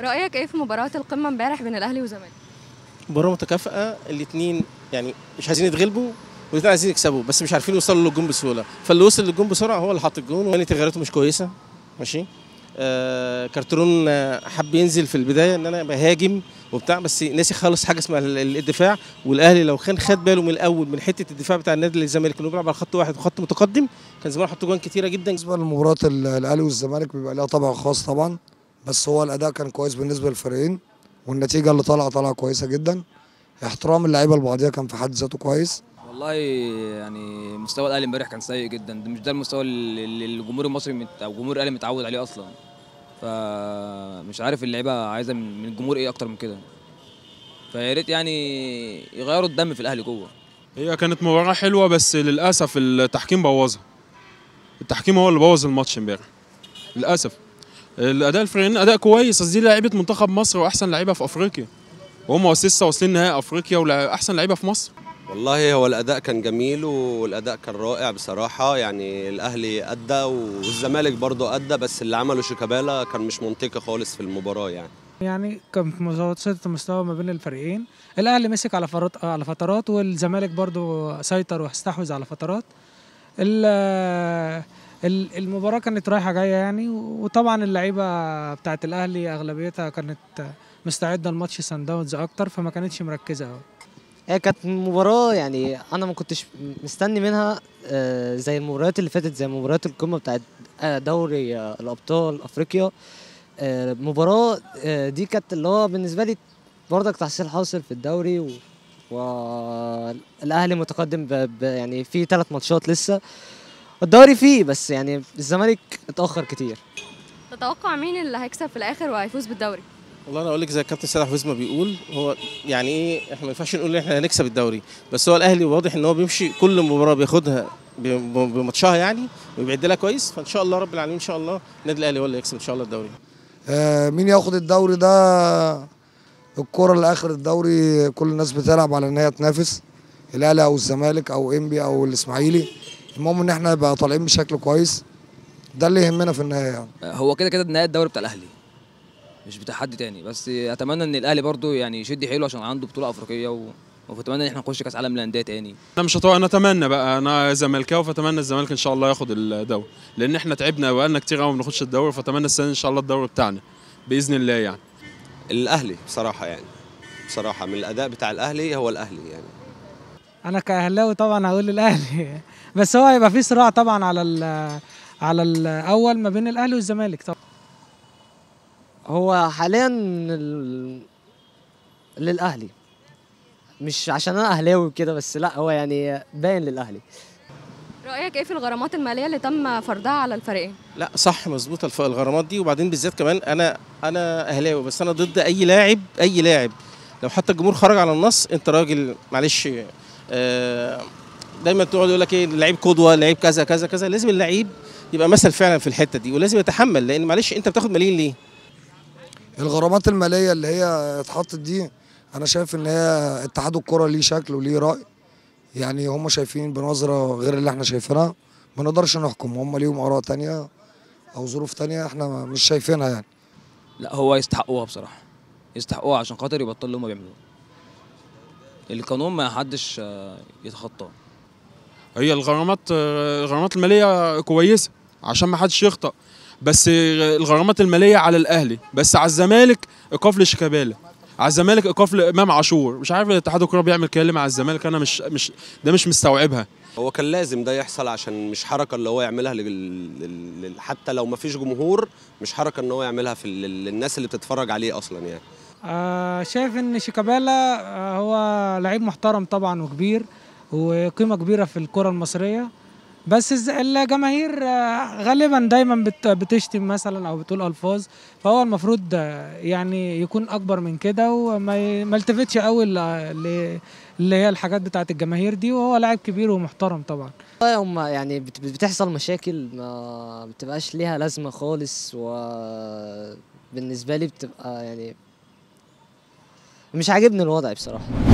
رايك ايه في مباراه القمه امبارح بين الاهلي والزمالك مباراه متكافئه الاثنين يعني مش عايزين يتغلبوا والاثنين عايزين يكسبوا بس مش عارفين يوصلوا للجون بسهوله فاللي وصل للجون بسرعه هو اللي حط الجون وهاني تغيراته مش كويسه ماشي آه كارترون آه، حب ينزل في البدايه ان انا بهاجم وبتاع بس ناسي خالص حاجه اسمها الدفاع والاهلي لو كان خد باله من الاول من حته الدفاع بتاع النادي الزمالك انه بيلعب على خط واحد وخط متقدم كان زمان حط جوان كتيره جدا بالنسبه لمباراه الاهلي والزمالك بيبقى لها طبع خاص طبعا بس هو الاداء كان كويس بالنسبه للفريقين والنتيجه اللي طالعه طالعه كويسه جدا احترام اللعيبه لبعضيها كان في حد ذاته كويس والله يعني مستوى الاهلي امبارح كان سيء جدا ده مش ده المستوى اللي الجمهور المصري مت... او جمهور الاهلي متعود عليه اصلا فمش عارف اللعيبه عايزه من الجمهور ايه اكتر من كده فيا ريت يعني يغيروا الدم في الاهلي جوه هي كانت مباراه حلوه بس للاسف التحكيم بوظها التحكيم هو اللي بوظ الماتش امبارح للاسف الاداء الفرنان اداء كويس قصدي لعيبه منتخب مصر واحسن لعيبه في افريقيا وهم لسه واصلين نهائي افريقيا واحسن لعيبه في مصر والله هو الاداء كان جميل والاداء كان رائع بصراحه يعني الاهلي ادى والزمالك برضه ادى بس اللي عمله شيكابالا كان مش منطقي خالص في المباراه يعني يعني كان في متوسط المستوى ما بين الفريقين الاهلي مسك على فترات على فترات والزمالك برضه سيطر واستحوذ على فترات المباراه كانت رايحه جايه يعني وطبعا اللعيبه بتاعه الاهلي اغلبيتها كانت مستعده لماتش سان داونز اكتر فما كانتش مركزه قوي هي كانت مباراه يعني انا ما كنتش مستني منها آه، زي المباريات اللي فاتت زي مباريات القمه بتاعه آه، دوري آه، الابطال افريقيا مباراه دي كانت اللي هو بالنسبه لي برضك تحصيل حاصل في الدوري و... والاهلي متقدم ب... ب... يعني في ثلاث ماتشات لسه الدوري فيه بس يعني الزمالك اتاخر كتير تتوقع مين اللي هيكسب في الاخر وهيفوز بالدوري والله انا اقول لك زي الكابتن سيد حفيظ ما بيقول هو يعني ايه احنا ما ينفعش نقول ان احنا هنكسب الدوري بس هو الاهلي واضح ان هو بيمشي كل مباراه بياخدها بماتشها يعني وبيعد لها كويس فان شاء الله رب العالمين ان شاء الله النادي الاهلي هو اللي يكسب ان شاء الله الدوري آه مين ياخد الدوري ده الكوره لاخر الدوري كل الناس بتلعب على ان هي تنافس الاهلي او الزمالك او انبي او الاسماعيلي المهم ان احنا نبقى طالعين بشكل كويس ده اللي يهمنا في النهايه يعني. آه، هو كده كده النهايه الدوري بتاع الاهلي مش بتاع حد تاني بس اتمنى ان الاهلي برضو يعني يشد حيله عشان عنده بطوله افريقيه و... وبتمنى ان احنا نخش كاس عالم للانديه تاني انا مش هطول انا اتمنى بقى انا زملكاوي فاتمنى الزمالك ان شاء الله ياخد الدوري لان احنا تعبنا وقالنا كتير قوي ما بناخدش الدوري فاتمنى السنه ان شاء الله الدوري بتاعنا باذن الله يعني الاهلي بصراحه يعني بصراحه من الاداء بتاع الاهلي هو الاهلي يعني انا كاهلاوي طبعا هقول الاهلي بس هو هيبقى في صراع طبعا على ال على الاول ما بين الاهلي والزمالك طبعا هو حاليا للاهلي مش عشان انا اهلاوي وكده بس لا هو يعني باين للاهلي رايك ايه في الغرامات الماليه اللي تم فرضها على الفريقين لا صح مظبوطه الغرامات دي وبعدين بالذات كمان انا انا اهلاوي بس انا ضد اي لاعب اي لاعب لو حتى الجمهور خرج على النص انت راجل معلش آه دايما تقعد يقول لك ايه اللعيب قدوه اللعيب كذا كذا كذا لازم اللعيب يبقى مثل فعلا في الحته دي ولازم يتحمل لان معلش انت بتاخد ملايين ليه؟ الغرامات الماليه اللي هي اتحطت دي انا شايف ان هي اتحاد الكره ليه شكل وليه راي يعني هم شايفين بنظره غير اللي احنا شايفينها ما نقدرش نحكم هم ليهم اراء تانية او ظروف تانية احنا مش شايفينها يعني لا هو يستحقوها بصراحه يستحقوها عشان خاطر يبطلوا اللي هم بيعملوه القانون ما حدش آه، يتخطاه هي الغرامات الغرامات الماليه كويسه عشان ما حدش يخطأ بس الغرامات الماليه على الاهلي بس على الزمالك ايقاف لشيكابالا على الزمالك ايقاف لامام عاشور مش عارف الاتحاد الكوره بيعمل كده على مع الزمالك انا مش مش ده مش مستوعبها هو كان لازم ده يحصل عشان مش حركه اللي هو يعملها لل... لل... حتى لو ما فيش جمهور مش حركه ان هو يعملها في ال... للناس اللي بتتفرج عليه اصلا يعني آه شايف ان شيكابالا آه، هو لعيب محترم طبعا وكبير وقيمه كبيره في الكره المصريه بس الجماهير آه، غالبا دايما بتشتم مثلا او بتقول الفاظ فهو المفروض آه، يعني يكون اكبر من كده وما التفتش قوي اللي هي الحاجات بتاعه الجماهير دي وهو لاعب كبير ومحترم طبعا هم يعني بتحصل مشاكل ما بتبقاش ليها لازمه خالص وبالنسبه لي بتبقى يعني مش عاجبني الوضع بصراحه